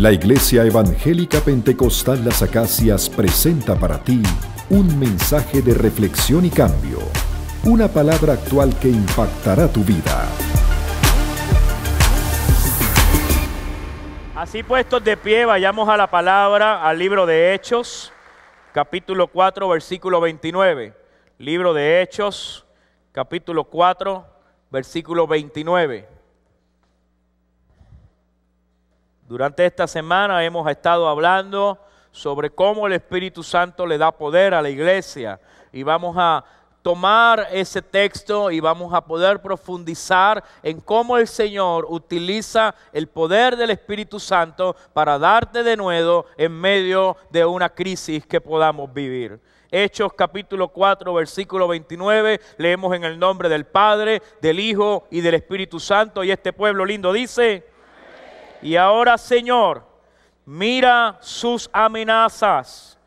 La Iglesia Evangélica Pentecostal Las Acacias presenta para ti un mensaje de reflexión y cambio, una palabra actual que impactará tu vida. Así puestos de pie, vayamos a la palabra, al libro de Hechos, capítulo 4, versículo 29. Libro de Hechos, capítulo 4, versículo 29. Durante esta semana hemos estado hablando sobre cómo el Espíritu Santo le da poder a la iglesia y vamos a tomar ese texto y vamos a poder profundizar en cómo el Señor utiliza el poder del Espíritu Santo para darte de nuevo en medio de una crisis que podamos vivir. Hechos capítulo 4, versículo 29, leemos en el nombre del Padre, del Hijo y del Espíritu Santo y este pueblo lindo dice... Y ahora, Señor, mira sus amenazas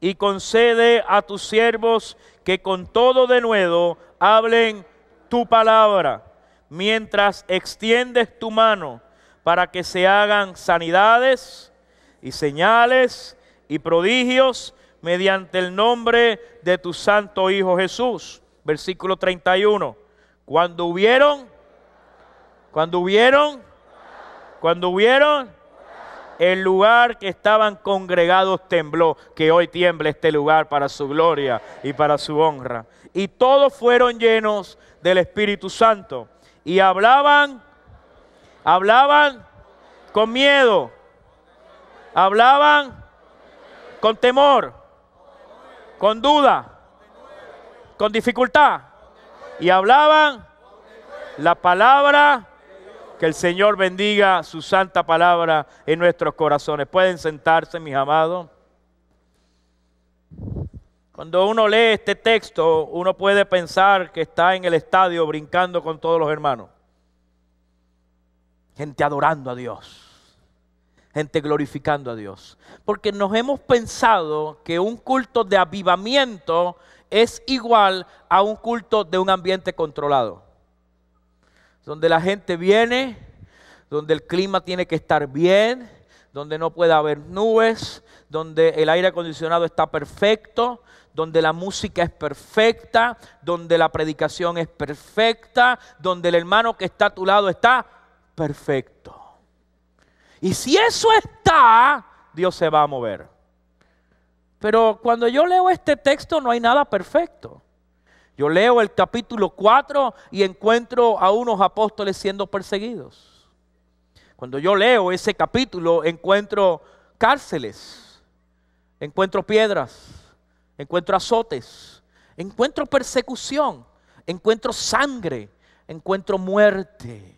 y concede a tus siervos que con todo de nuevo hablen tu palabra, mientras extiendes tu mano para que se hagan sanidades y señales y prodigios mediante el nombre de tu santo Hijo Jesús. Versículo 31. Cuando hubieron, cuando hubieron cuando hubieron el lugar que estaban congregados tembló, que hoy tiembla este lugar para su gloria y para su honra. Y todos fueron llenos del Espíritu Santo y hablaban, hablaban con miedo, hablaban con temor, con duda, con dificultad y hablaban la palabra que el Señor bendiga su santa palabra en nuestros corazones. Pueden sentarse, mis amados. Cuando uno lee este texto, uno puede pensar que está en el estadio brincando con todos los hermanos. Gente adorando a Dios. Gente glorificando a Dios. Porque nos hemos pensado que un culto de avivamiento es igual a un culto de un ambiente controlado donde la gente viene, donde el clima tiene que estar bien, donde no puede haber nubes, donde el aire acondicionado está perfecto, donde la música es perfecta, donde la predicación es perfecta, donde el hermano que está a tu lado está perfecto. Y si eso está, Dios se va a mover. Pero cuando yo leo este texto no hay nada perfecto. Yo leo el capítulo 4 y encuentro a unos apóstoles siendo perseguidos. Cuando yo leo ese capítulo encuentro cárceles, encuentro piedras, encuentro azotes, encuentro persecución, encuentro sangre, encuentro muerte.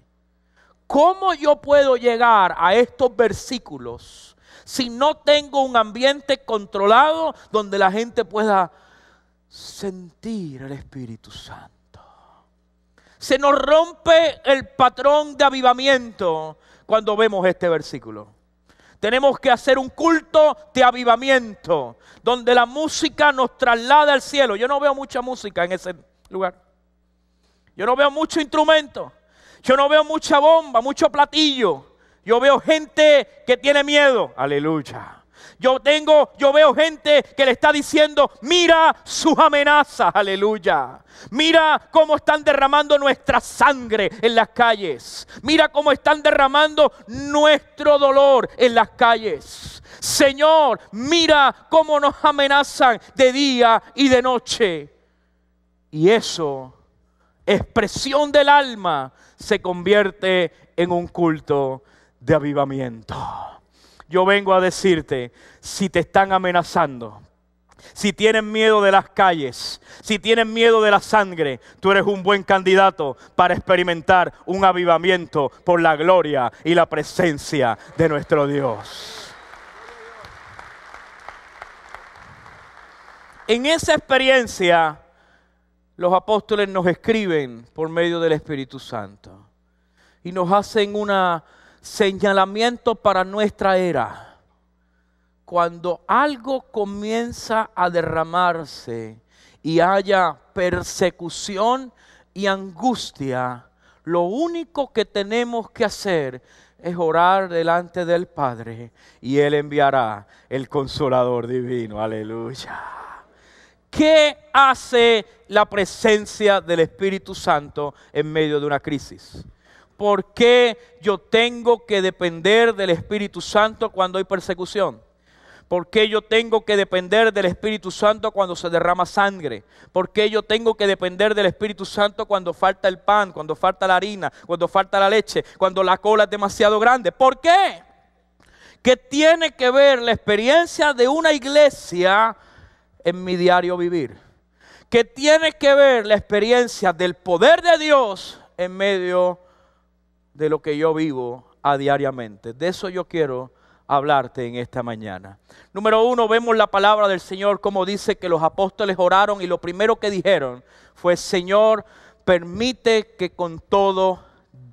¿Cómo yo puedo llegar a estos versículos si no tengo un ambiente controlado donde la gente pueda sentir el Espíritu Santo. Se nos rompe el patrón de avivamiento cuando vemos este versículo. Tenemos que hacer un culto de avivamiento, donde la música nos traslada al cielo. Yo no veo mucha música en ese lugar. Yo no veo mucho instrumento. Yo no veo mucha bomba, mucho platillo. Yo veo gente que tiene miedo. Aleluya. Yo tengo, yo veo gente que le está diciendo, mira sus amenazas, aleluya. Mira cómo están derramando nuestra sangre en las calles. Mira cómo están derramando nuestro dolor en las calles. Señor, mira cómo nos amenazan de día y de noche. Y eso, expresión del alma, se convierte en un culto de avivamiento yo vengo a decirte, si te están amenazando, si tienen miedo de las calles, si tienen miedo de la sangre, tú eres un buen candidato para experimentar un avivamiento por la gloria y la presencia de nuestro Dios. En esa experiencia, los apóstoles nos escriben por medio del Espíritu Santo y nos hacen una señalamiento para nuestra era. Cuando algo comienza a derramarse y haya persecución y angustia, lo único que tenemos que hacer es orar delante del Padre y Él enviará el consolador divino. Aleluya. ¿Qué hace la presencia del Espíritu Santo en medio de una crisis? ¿por qué yo tengo que depender del Espíritu Santo cuando hay persecución? ¿Por qué yo tengo que depender del Espíritu Santo cuando se derrama sangre? ¿Por qué yo tengo que depender del Espíritu Santo cuando falta el pan, cuando falta la harina, cuando falta la leche, cuando la cola es demasiado grande? ¿Por qué? ¿Qué tiene que ver la experiencia de una iglesia en mi diario vivir? ¿Qué tiene que ver la experiencia del poder de Dios en medio de de lo que yo vivo a diariamente. De eso yo quiero hablarte en esta mañana. Número uno, vemos la palabra del Señor como dice que los apóstoles oraron y lo primero que dijeron fue, Señor, permite que con todo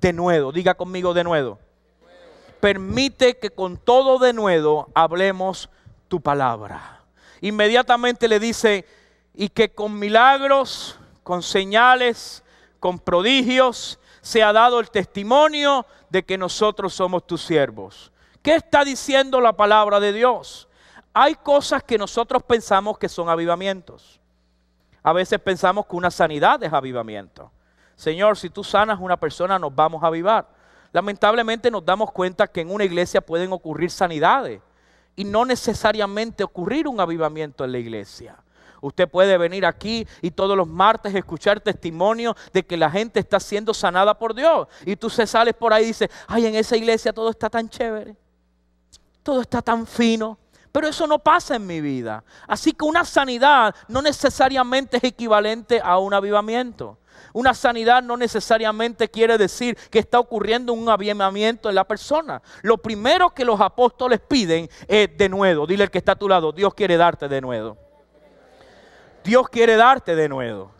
de nuevo, diga conmigo de nuevo, permite que con todo de nuevo hablemos tu palabra. Inmediatamente le dice, y que con milagros, con señales, con prodigios se ha dado el testimonio de que nosotros somos tus siervos. ¿Qué está diciendo la palabra de Dios? Hay cosas que nosotros pensamos que son avivamientos. A veces pensamos que una sanidad es avivamiento. Señor, si tú sanas una persona, nos vamos a avivar. Lamentablemente nos damos cuenta que en una iglesia pueden ocurrir sanidades y no necesariamente ocurrir un avivamiento en la iglesia. Usted puede venir aquí y todos los martes escuchar testimonio de que la gente está siendo sanada por Dios. Y tú se sales por ahí y dices, ay, en esa iglesia todo está tan chévere, todo está tan fino. Pero eso no pasa en mi vida. Así que una sanidad no necesariamente es equivalente a un avivamiento. Una sanidad no necesariamente quiere decir que está ocurriendo un avivamiento en la persona. Lo primero que los apóstoles piden es de nuevo. Dile el que está a tu lado, Dios quiere darte de nuevo. Dios quiere darte de nuevo.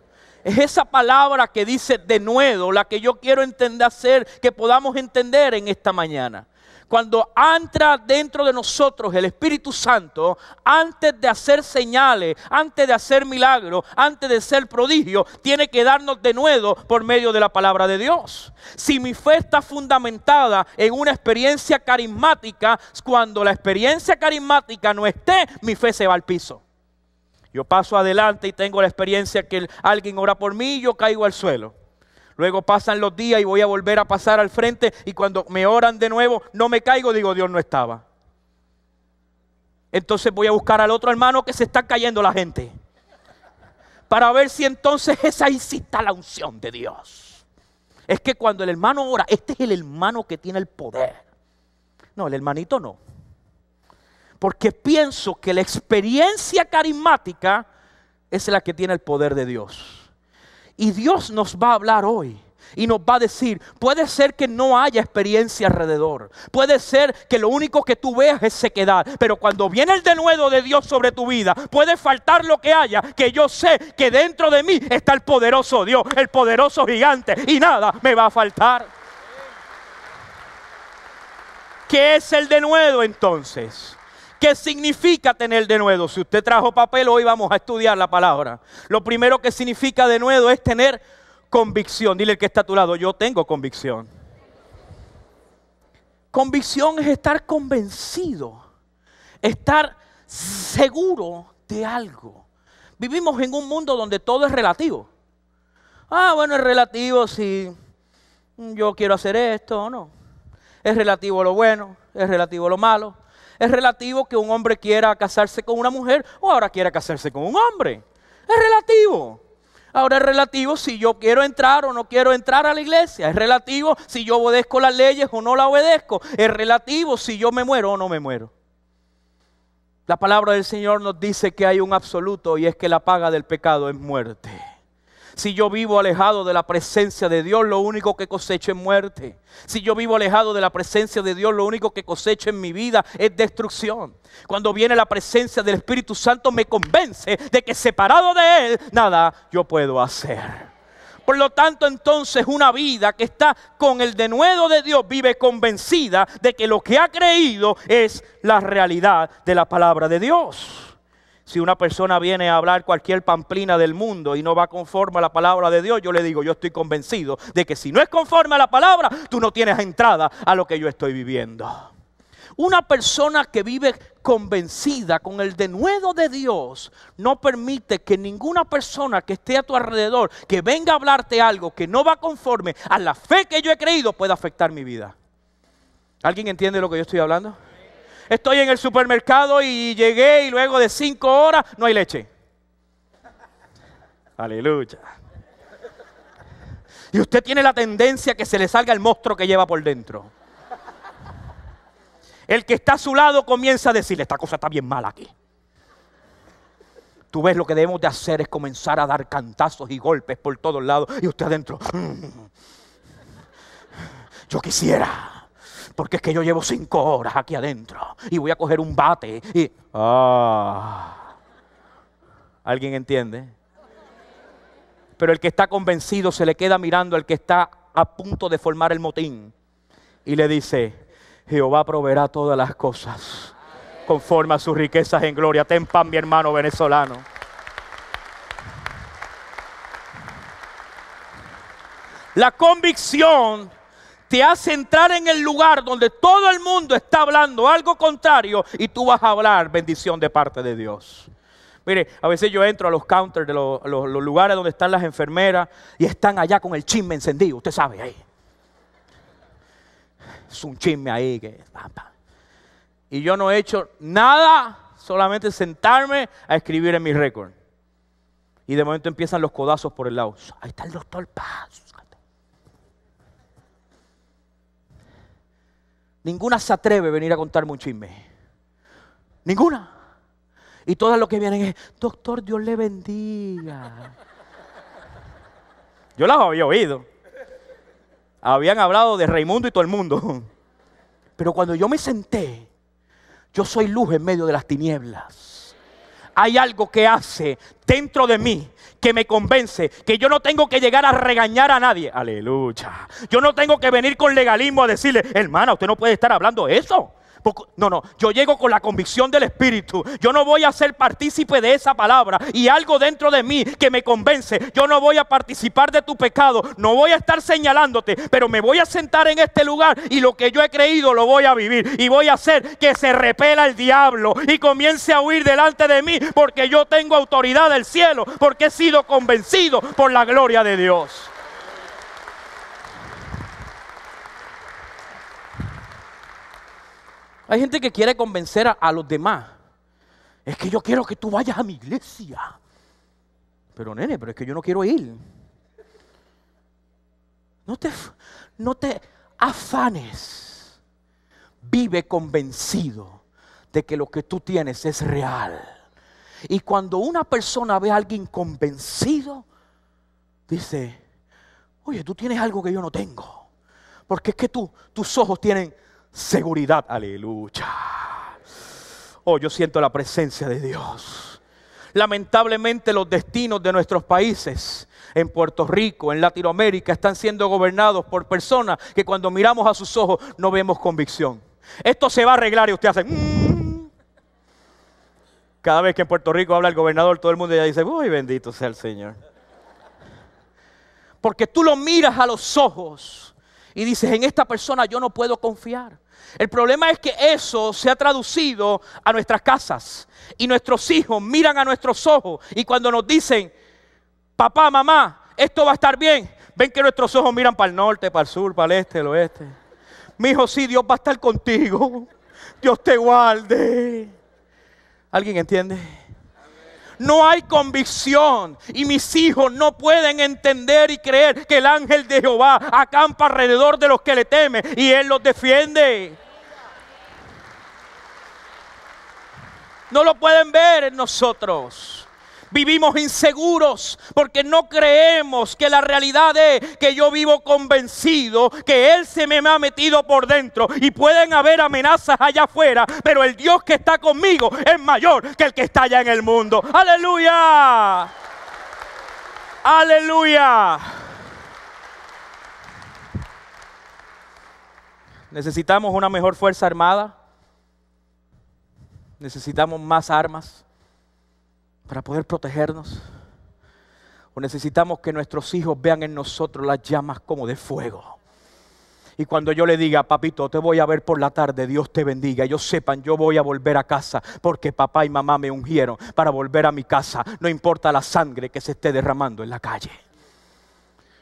Es esa palabra que dice de nuevo, la que yo quiero entender hacer, que podamos entender en esta mañana. Cuando entra dentro de nosotros el Espíritu Santo, antes de hacer señales, antes de hacer milagros, antes de ser prodigio, tiene que darnos de nuevo por medio de la palabra de Dios. Si mi fe está fundamentada en una experiencia carismática, cuando la experiencia carismática no esté, mi fe se va al piso. Yo paso adelante y tengo la experiencia que alguien ora por mí y yo caigo al suelo. Luego pasan los días y voy a volver a pasar al frente y cuando me oran de nuevo no me caigo, digo Dios no estaba. Entonces voy a buscar al otro hermano que se está cayendo la gente. Para ver si entonces esa incita la unción de Dios. Es que cuando el hermano ora, este es el hermano que tiene el poder. No, el hermanito no porque pienso que la experiencia carismática es la que tiene el poder de Dios. Y Dios nos va a hablar hoy. Y nos va a decir, puede ser que no haya experiencia alrededor. Puede ser que lo único que tú veas es sequedad. Pero cuando viene el denuedo de Dios sobre tu vida, puede faltar lo que haya. Que yo sé que dentro de mí está el poderoso Dios, el poderoso gigante. Y nada me va a faltar. ¿Qué es el denuedo entonces? ¿Qué significa tener de nuevo? Si usted trajo papel, hoy vamos a estudiar la palabra. Lo primero que significa de nuevo es tener convicción. Dile que está a tu lado, yo tengo convicción. Convicción es estar convencido, estar seguro de algo. Vivimos en un mundo donde todo es relativo. Ah, bueno, es relativo si yo quiero hacer esto o no. Es relativo lo bueno, es relativo lo malo es relativo que un hombre quiera casarse con una mujer o ahora quiera casarse con un hombre. Es relativo. Ahora es relativo si yo quiero entrar o no quiero entrar a la iglesia. Es relativo si yo obedezco las leyes o no la obedezco. Es relativo si yo me muero o no me muero. La palabra del Señor nos dice que hay un absoluto y es que la paga del pecado es muerte. Si yo vivo alejado de la presencia de Dios, lo único que cosecho es muerte. Si yo vivo alejado de la presencia de Dios, lo único que cosecho en mi vida es destrucción. Cuando viene la presencia del Espíritu Santo me convence de que separado de Él, nada yo puedo hacer. Por lo tanto, entonces una vida que está con el denuedo de Dios vive convencida de que lo que ha creído es la realidad de la palabra de Dios. Si una persona viene a hablar cualquier pamplina del mundo y no va conforme a la palabra de Dios, yo le digo, yo estoy convencido de que si no es conforme a la palabra, tú no tienes entrada a lo que yo estoy viviendo. Una persona que vive convencida con el denuedo de Dios no permite que ninguna persona que esté a tu alrededor, que venga a hablarte algo que no va conforme a la fe que yo he creído, pueda afectar mi vida. ¿Alguien entiende lo que yo estoy hablando? estoy en el supermercado y llegué y luego de cinco horas no hay leche. Aleluya. Y usted tiene la tendencia que se le salga el monstruo que lleva por dentro. El que está a su lado comienza a decirle, esta cosa está bien mala aquí. Tú ves lo que debemos de hacer es comenzar a dar cantazos y golpes por todos lados. Y usted adentro, mm, yo quisiera porque es que yo llevo cinco horas aquí adentro y voy a coger un bate y... Ah, ¿Alguien entiende? Pero el que está convencido se le queda mirando al que está a punto de formar el motín y le dice, Jehová proveerá todas las cosas conforme a sus riquezas en gloria. Ten pan, mi hermano venezolano. La convicción te hace entrar en el lugar donde todo el mundo está hablando algo contrario y tú vas a hablar bendición de parte de Dios. Mire, a veces yo entro a los counters de los, lugares donde están las enfermeras y están allá con el chisme encendido. Usted sabe ahí. Es un chisme ahí que. Y yo no he hecho nada, solamente sentarme a escribir en mi récord. Y de momento empiezan los codazos por el lado. Ahí está el doctor Paz. Ninguna se atreve a venir a contarme un chisme. Ninguna. Y todas lo que vienen es, doctor, Dios le bendiga. Yo las había oído. Habían hablado de Raimundo y todo el mundo. Pero cuando yo me senté, yo soy luz en medio de las tinieblas hay algo que hace dentro de mí que me convence que yo no tengo que llegar a regañar a nadie. Aleluya. Yo no tengo que venir con legalismo a decirle, hermana, usted no puede estar hablando eso. No, no, yo llego con la convicción del Espíritu. Yo no voy a ser partícipe de esa palabra y algo dentro de mí que me convence. Yo no voy a participar de tu pecado, no voy a estar señalándote, pero me voy a sentar en este lugar y lo que yo he creído lo voy a vivir y voy a hacer que se repela el diablo y comience a huir delante de mí porque yo tengo autoridad del cielo, porque he sido convencido por la gloria de Dios. Hay gente que quiere convencer a, los demás. Es que yo quiero que tú vayas a mi iglesia. Pero nene, pero es que yo no quiero ir. No te, no te afanes. Vive convencido de que lo que tú tienes es real. Y cuando una persona ve a alguien convencido, dice, oye, tú tienes algo que yo no tengo. Porque es que tú, tus ojos tienen seguridad. Aleluya. Oh, yo siento la presencia de Dios. Lamentablemente los destinos de nuestros países, en Puerto Rico, en Latinoamérica, están siendo gobernados por personas que cuando miramos a sus ojos no vemos convicción. Esto se va a arreglar y usted hace... Mm". Cada vez que en Puerto Rico habla el gobernador, todo el mundo ya dice, uy, bendito sea el Señor. Porque tú lo miras a los ojos y dices, en esta persona yo no puedo confiar. El problema es que eso se ha traducido a nuestras casas y nuestros hijos miran a nuestros ojos y cuando nos dicen, papá, mamá, esto va a estar bien, ven que nuestros ojos miran para el norte, para el sur, para el este, el oeste. Mi hijo, sí, Dios va a estar contigo. Dios te guarde. ¿Alguien entiende? no hay convicción y mis hijos no pueden entender y creer que el ángel de Jehová acampa alrededor de los que le temen y él los defiende. No lo pueden ver en nosotros. Vivimos inseguros porque no creemos que la realidad es que yo vivo convencido que Él se me ha metido por dentro y pueden haber amenazas allá afuera, pero el Dios que está conmigo es mayor que el que está allá en el mundo. Aleluya. Aleluya. Necesitamos una mejor fuerza armada. Necesitamos más armas para poder protegernos. O necesitamos que nuestros hijos vean en nosotros las llamas como de fuego. Y cuando yo le diga, papito, te voy a ver por la tarde, Dios te bendiga. Ellos sepan, yo voy a volver a casa porque papá y mamá me ungieron para volver a mi casa. No importa la sangre que se esté derramando en la calle.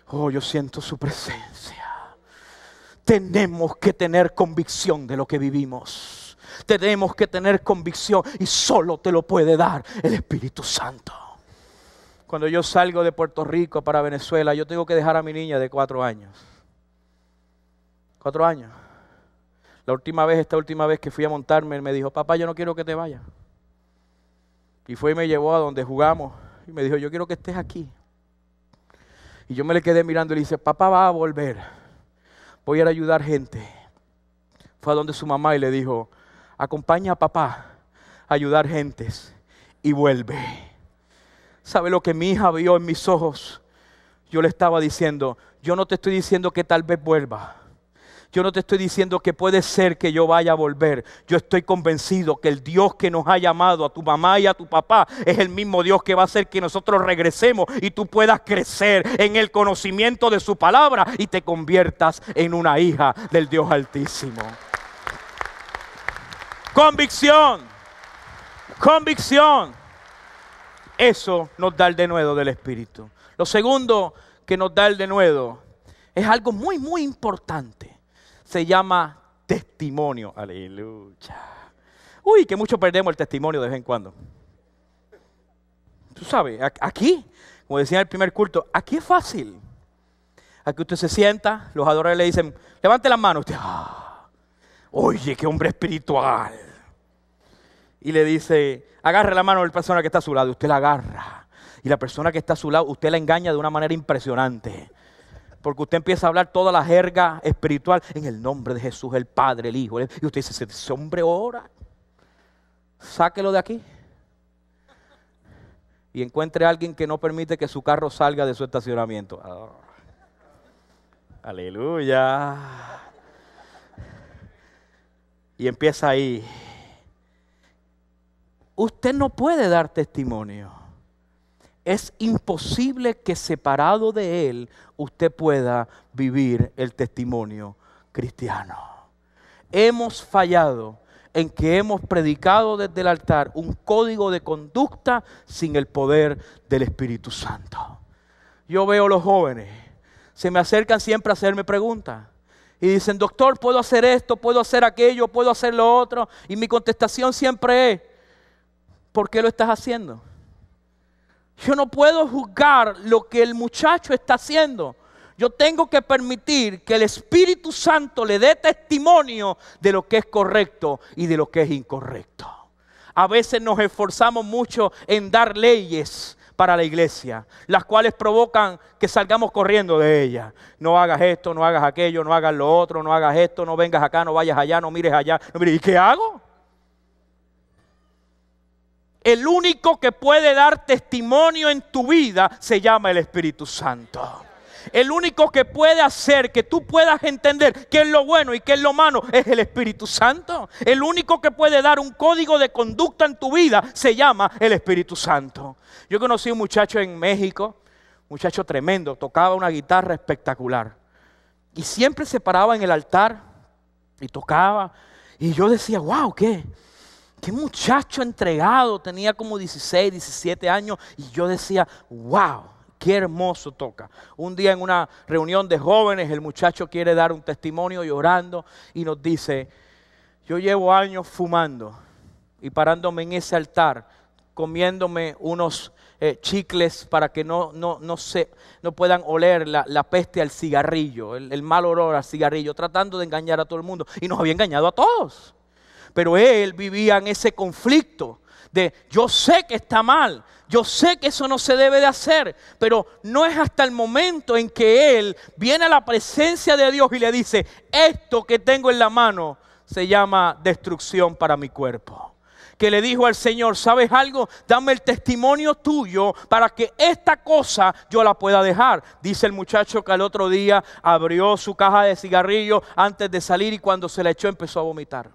Oh, yo siento su presencia. Tenemos que tener convicción de lo que vivimos. Tenemos que tener convicción y solo te lo puede dar el Espíritu Santo. Cuando yo salgo de Puerto Rico para Venezuela, yo tengo que dejar a mi niña de cuatro años. Cuatro años. La última vez, esta última vez que fui a montarme, me dijo, papá, yo no quiero que te vayas. Y fue y me llevó a donde jugamos y me dijo, yo quiero que estés aquí. Y yo me le quedé mirando y le dije, papá va a volver, voy a ir a ayudar gente. Fue a donde su mamá y le dijo, acompaña a papá a ayudar gentes y vuelve. ¿Sabe lo que mi hija vio en mis ojos? Yo le estaba diciendo, yo no te estoy diciendo que tal vez vuelva. Yo no te estoy diciendo que puede ser que yo vaya a volver. Yo estoy convencido que el Dios que nos ha llamado a tu mamá y a tu papá es el mismo Dios que va a hacer que nosotros regresemos y tú puedas crecer en el conocimiento de su palabra y te conviertas en una hija del Dios Altísimo. Convicción. Convicción. Eso nos da el denuedo del Espíritu. Lo segundo que nos da el denuedo es algo muy, muy importante. Se llama testimonio. Aleluya. Uy, que mucho perdemos el testimonio de vez en cuando. Tú sabes, aquí, como decía en el primer culto, aquí es fácil. Aquí usted se sienta, los adoradores le dicen, levante las manos. Usted, ¡ah! oye, qué hombre espiritual. Y le dice, agarre la mano de la persona que está a su lado, usted la agarra. Y la persona que está a su lado, usted la engaña de una manera impresionante. Porque usted empieza a hablar toda la jerga espiritual en el nombre de Jesús, el Padre, el Hijo. Y usted dice, ese hombre ora, sáquelo de aquí. Y encuentre a alguien que no permite que su carro salga de su estacionamiento. Ah. Aleluya. Y empieza ahí. Usted no puede dar testimonio. Es imposible que separado de Él usted pueda vivir el testimonio cristiano. Hemos fallado en que hemos predicado desde el altar un código de conducta sin el poder del Espíritu Santo. Yo veo a los jóvenes, se me acercan siempre a hacerme preguntas y dicen, doctor, puedo hacer esto, puedo hacer aquello, puedo hacer lo otro. Y mi contestación siempre es, ¿por qué lo estás haciendo? Yo no puedo juzgar lo que el muchacho está haciendo. Yo tengo que permitir que el Espíritu Santo le dé testimonio de lo que es correcto y de lo que es incorrecto. A veces nos esforzamos mucho en dar leyes, para la iglesia, las cuales provocan que salgamos corriendo de ella. No hagas esto, no hagas aquello, no hagas lo otro, no hagas esto, no vengas acá, no vayas allá, no mires allá. ¿Y qué hago? El único que puede dar testimonio en tu vida se llama el Espíritu Santo. El único que puede hacer que tú puedas entender qué es lo bueno y qué es lo malo es el Espíritu Santo. El único que puede dar un código de conducta en tu vida se llama el Espíritu Santo. Yo conocí un muchacho en México, muchacho tremendo, tocaba una guitarra espectacular. Y siempre se paraba en el altar y tocaba. Y yo decía, wow, ¿qué? qué muchacho entregado, tenía como 16, 17 años, y yo decía, wow, Qué hermoso toca. Un día en una reunión de jóvenes, el muchacho quiere dar un testimonio llorando y nos dice, yo llevo años fumando y parándome en ese altar, comiéndome unos eh, chicles para que no, no, no, se, no puedan oler la, peste al cigarrillo, el, el mal olor al cigarrillo, tratando de engañar a todo el mundo. Y nos había engañado a todos. Pero él vivía en ese conflicto de yo sé que está mal, yo sé que eso no se debe de hacer, pero no es hasta el momento en que él viene a la presencia de Dios y le dice, esto que tengo en la mano se llama destrucción para mi cuerpo que le dijo al Señor, ¿sabes algo? Dame el testimonio tuyo para que esta cosa yo la pueda dejar. Dice el muchacho que al otro día abrió su caja de cigarrillos antes de salir y cuando se la echó empezó a vomitar.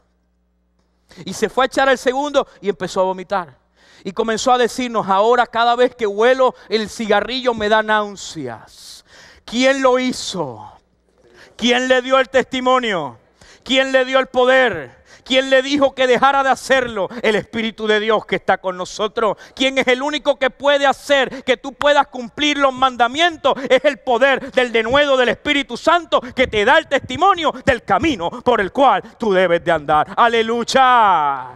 Y se fue a echar el segundo y empezó a vomitar. Y comenzó a decirnos, ahora cada vez que huelo el cigarrillo me da náuseas. ¿Quién lo hizo? ¿Quién le dio el testimonio? ¿Quién le dio el poder? ¿Quién le dijo que dejara de hacerlo? El Espíritu de Dios que está con nosotros. ¿Quién es el único que puede hacer que tú puedas cumplir los mandamientos? Es el poder del denuedo del Espíritu Santo que te da el testimonio del camino por el cual tú debes de andar. Aleluya.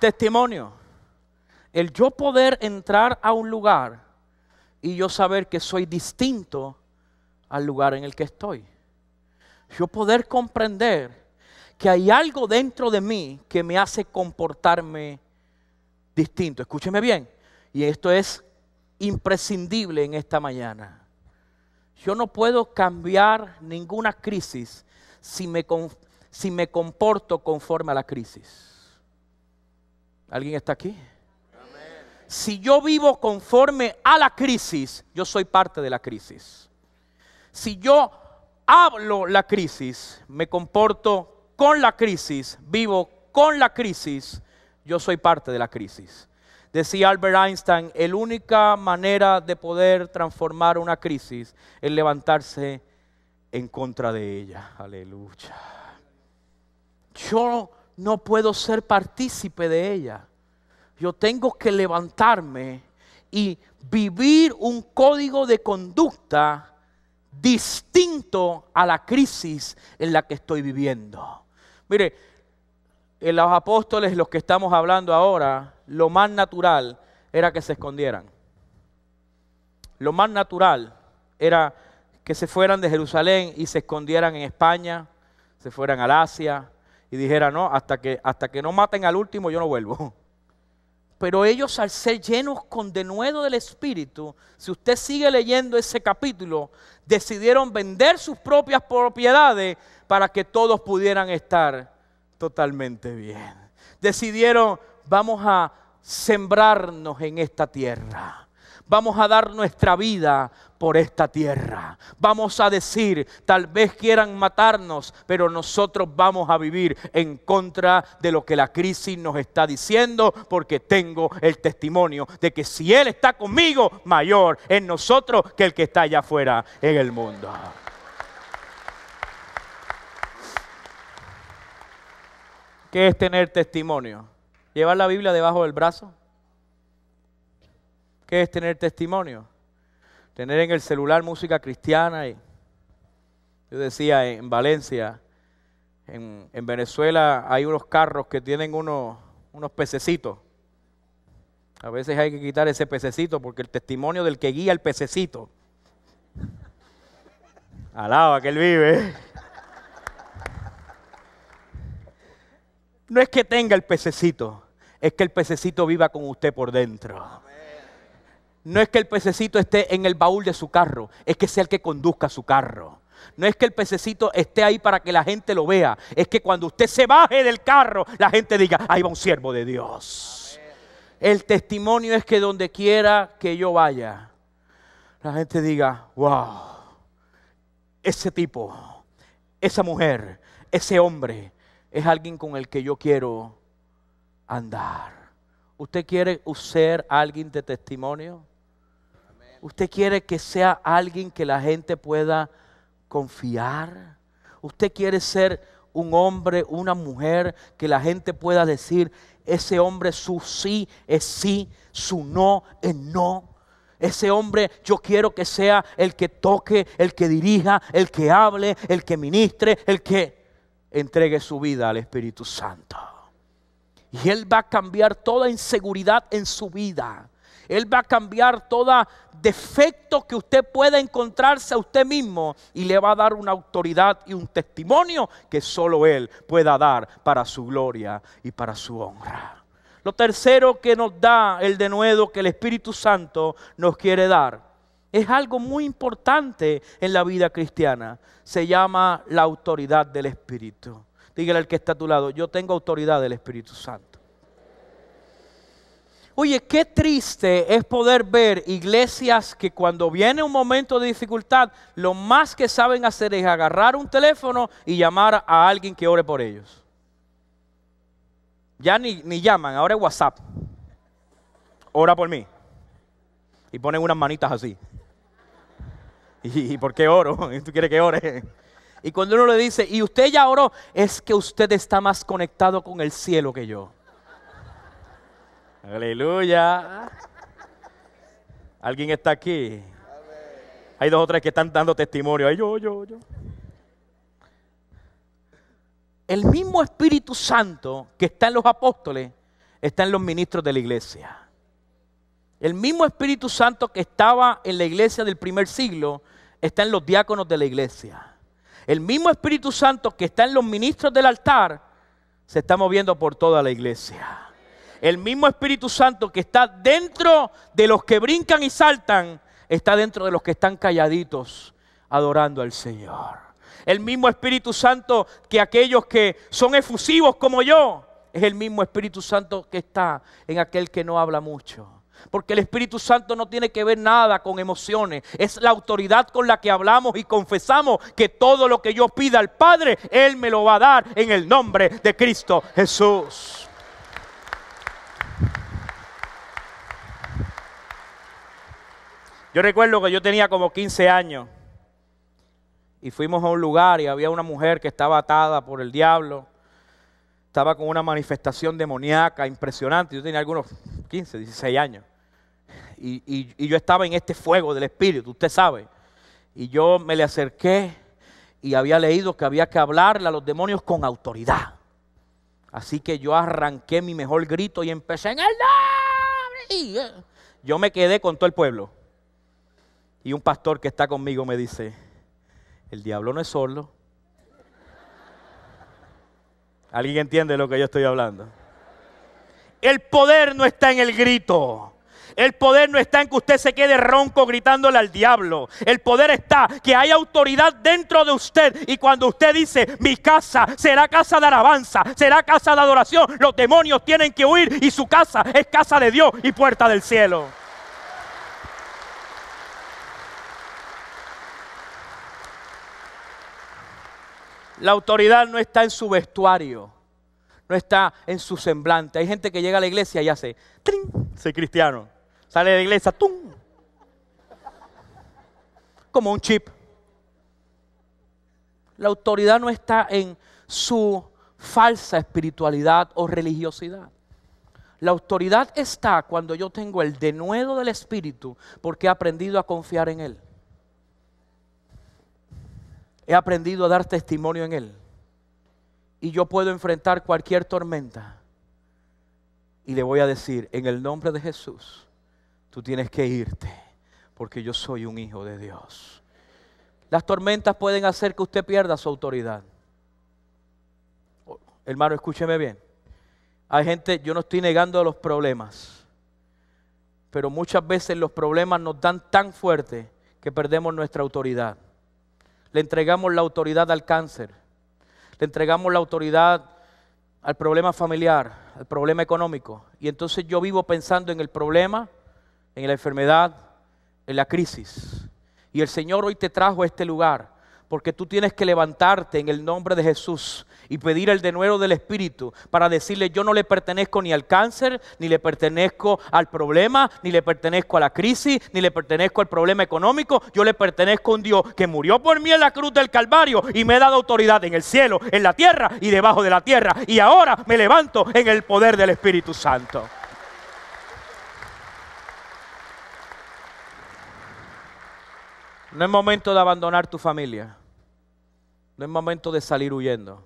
Testimonio. El yo poder entrar a un lugar y yo saber que soy distinto al lugar en el que estoy. Yo poder comprender que hay algo dentro de mí que me hace comportarme distinto. Escúcheme bien. Y esto es imprescindible en esta mañana. Yo no puedo cambiar ninguna crisis si me, si me comporto conforme a la crisis. ¿Alguien está aquí? Si yo vivo conforme a la crisis, yo soy parte de la crisis. Si yo hablo la crisis, me comporto con la crisis, vivo con la crisis, yo soy parte de la crisis. Decía Albert Einstein, la única manera de poder transformar una crisis es levantarse en contra de ella. Aleluya. Yo no puedo ser partícipe de ella. Yo tengo que levantarme y vivir un código de conducta distinto a la crisis en la que estoy viviendo. Mire, en los apóstoles, los que estamos hablando ahora, lo más natural era que se escondieran. Lo más natural era que se fueran de Jerusalén y se escondieran en España, se fueran al Asia, y dijera, no, hasta que, hasta que no maten al último yo no vuelvo. Pero ellos al ser llenos con denuedo del Espíritu, si usted sigue leyendo ese capítulo, decidieron vender sus propias propiedades para que todos pudieran estar totalmente bien. Decidieron, vamos a sembrarnos en esta tierra. Vamos a dar nuestra vida por esta tierra. Vamos a decir, tal vez quieran matarnos, pero nosotros vamos a vivir en contra de lo que la crisis nos está diciendo, porque tengo el testimonio de que si Él está conmigo, mayor en nosotros que el que está allá afuera en el mundo. ¿Qué es tener testimonio? Llevar la Biblia debajo del brazo, ¿Qué es tener testimonio? Tener en el celular música cristiana. Y yo decía en Valencia, en, Venezuela hay unos carros que tienen unos, unos pececitos. A veces hay que quitar ese pececito porque el testimonio del que guía el pececito. Alaba que él vive. No es que tenga el pececito, es que el pececito viva con usted por dentro. No es que el pececito esté en el baúl de su carro, es que sea el que conduzca su carro. No es que el pececito esté ahí para que la gente lo vea, es que cuando usted se baje del carro, la gente diga, ahí va un siervo de Dios. El testimonio es que donde quiera que yo vaya, la gente diga, wow, ese tipo, esa mujer, ese hombre, es alguien con el que yo quiero andar. ¿Usted quiere ser alguien de testimonio? Usted quiere que sea alguien que la gente pueda confiar. Usted quiere ser un hombre, una mujer, que la gente pueda decir, ese hombre su sí es sí, su no es no. Ese hombre yo quiero que sea el que toque, el que dirija, el que hable, el que ministre, el que entregue su vida al Espíritu Santo. Y Él va a cambiar toda inseguridad en su vida él va a cambiar todo defecto que usted pueda encontrarse a usted mismo y le va a dar una autoridad y un testimonio que solo Él pueda dar para su gloria y para su honra. Lo tercero que nos da el denuedo que el Espíritu Santo nos quiere dar es algo muy importante en la vida cristiana. Se llama la autoridad del Espíritu. Dígale al que está a tu lado, yo tengo autoridad del Espíritu Santo. Oye, qué triste es poder ver iglesias que cuando viene un momento de dificultad, lo más que saben hacer es agarrar un teléfono y llamar a alguien que ore por ellos. Ya ni, llaman, ahora es WhatsApp. Ora por mí. Y ponen unas manitas así. ¿Y, por qué oro? ¿Tú quieres que ore? Y cuando uno le dice, y usted ya oró, es que usted está más conectado con el cielo que yo. Aleluya. ¿Alguien está aquí? Hay dos o tres que están dando testimonio. yo, yo, El mismo Espíritu Santo que está en los apóstoles está en los ministros de la iglesia. El mismo Espíritu Santo que estaba en la iglesia del primer siglo está en los diáconos de la iglesia. El mismo Espíritu Santo que está en los ministros del altar se está moviendo por toda la iglesia el mismo Espíritu Santo que está dentro de los que brincan y saltan, está dentro de los que están calladitos adorando al Señor. El mismo Espíritu Santo que aquellos que son efusivos como yo, es el mismo Espíritu Santo que está en aquel que no habla mucho. Porque el Espíritu Santo no tiene que ver nada con emociones. Es la autoridad con la que hablamos y confesamos que todo lo que yo pida al Padre, Él me lo va a dar en el nombre de Cristo Jesús. Yo recuerdo que yo tenía como 15 años y fuimos a un lugar y había una mujer que estaba atada por el diablo, estaba con una manifestación demoníaca impresionante, yo tenía algunos 15, 16 años, y, yo estaba en este fuego del Espíritu, usted sabe, y yo me le acerqué y había leído que había que hablarle a los demonios con autoridad. Así que yo arranqué mi mejor grito y empecé en el nombre. Eh, yo me quedé con todo el pueblo. Y un pastor que está conmigo me dice, el diablo no es solo. ¿Alguien entiende lo que yo estoy hablando? El poder no está en el grito. El poder no está en que usted se quede ronco gritándole al diablo. El poder está que hay autoridad dentro de usted. Y cuando usted dice, mi casa será casa de alabanza, será casa de adoración, los demonios tienen que huir y su casa es casa de Dios y puerta del cielo. La autoridad no está en su vestuario, no está en su semblante. Hay gente que llega a la iglesia y hace, ¡trin! soy cristiano. Sale de la iglesia, ¡tum! Como un chip. La autoridad no está en su falsa espiritualidad o religiosidad. La autoridad está cuando yo tengo el denuedo del Espíritu porque he aprendido a confiar en Él. He aprendido a dar testimonio en Él. Y yo puedo enfrentar cualquier tormenta. Y le voy a decir, en el nombre de Jesús, tú tienes que irte, porque yo soy un hijo de Dios. Las tormentas pueden hacer que usted pierda su autoridad. Oh, hermano, escúcheme bien. Hay gente, yo no estoy negando los problemas, pero muchas veces los problemas nos dan tan fuerte que perdemos nuestra autoridad. Le entregamos la autoridad al cáncer. Le entregamos la autoridad al problema familiar, al problema económico. Y entonces yo vivo pensando en el problema, en la enfermedad, en la crisis. Y el Señor hoy te trajo a este lugar porque tú tienes que levantarte en el nombre de Jesús y pedir el denuedo del Espíritu para decirle, yo no le pertenezco ni al cáncer, ni le pertenezco al problema, ni le pertenezco a la crisis, ni le pertenezco al problema económico, yo le pertenezco a un Dios que murió por mí en la cruz del Calvario y me ha dado autoridad en el cielo, en la tierra y debajo de la tierra. Y ahora me levanto en el poder del Espíritu Santo. No es momento de abandonar tu familia. No es momento de salir huyendo.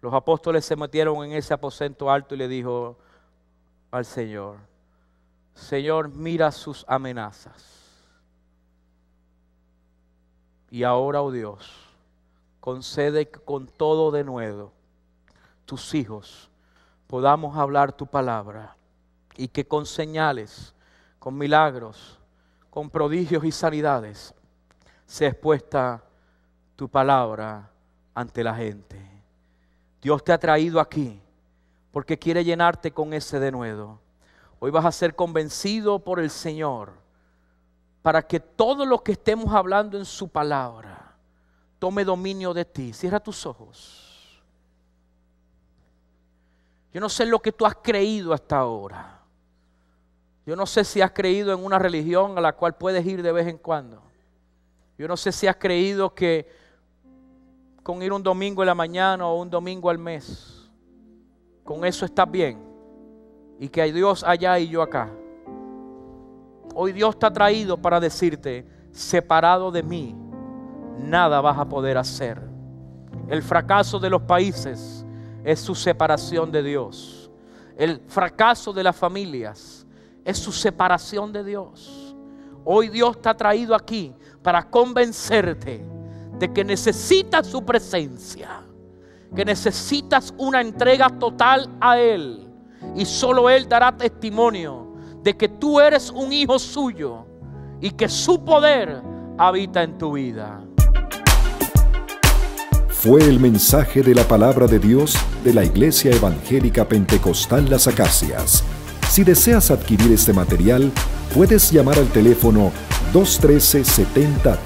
Los apóstoles se metieron en ese aposento alto y le dijo al Señor, Señor, mira sus amenazas. Y ahora, oh Dios, concede que con todo de nuevo tus hijos podamos hablar tu palabra y que con señales, con milagros, con prodigios y sanidades sea expuesta tu palabra ante la gente. Dios te ha traído aquí porque quiere llenarte con ese denuedo. Hoy vas a ser convencido por el Señor para que todo lo que estemos hablando en su palabra tome dominio de ti. Cierra tus ojos. Yo no sé lo que tú has creído hasta ahora. Yo no sé si has creído en una religión a la cual puedes ir de vez en cuando. Yo no sé si has creído que con ir un domingo en la mañana o un domingo al mes. Con eso estás bien. Y que hay Dios allá y yo acá. Hoy Dios te ha traído para decirte, separado de mí, nada vas a poder hacer. El fracaso de los países es su separación de Dios. El fracaso de las familias es su separación de Dios. Hoy Dios te ha traído aquí para convencerte que necesitas su presencia, que necesitas una entrega total a Él. Y solo Él dará testimonio de que tú eres un hijo suyo y que su poder habita en tu vida. Fue el mensaje de la palabra de Dios de la Iglesia Evangélica Pentecostal Las Acacias. Si deseas adquirir este material, puedes llamar al teléfono 213 70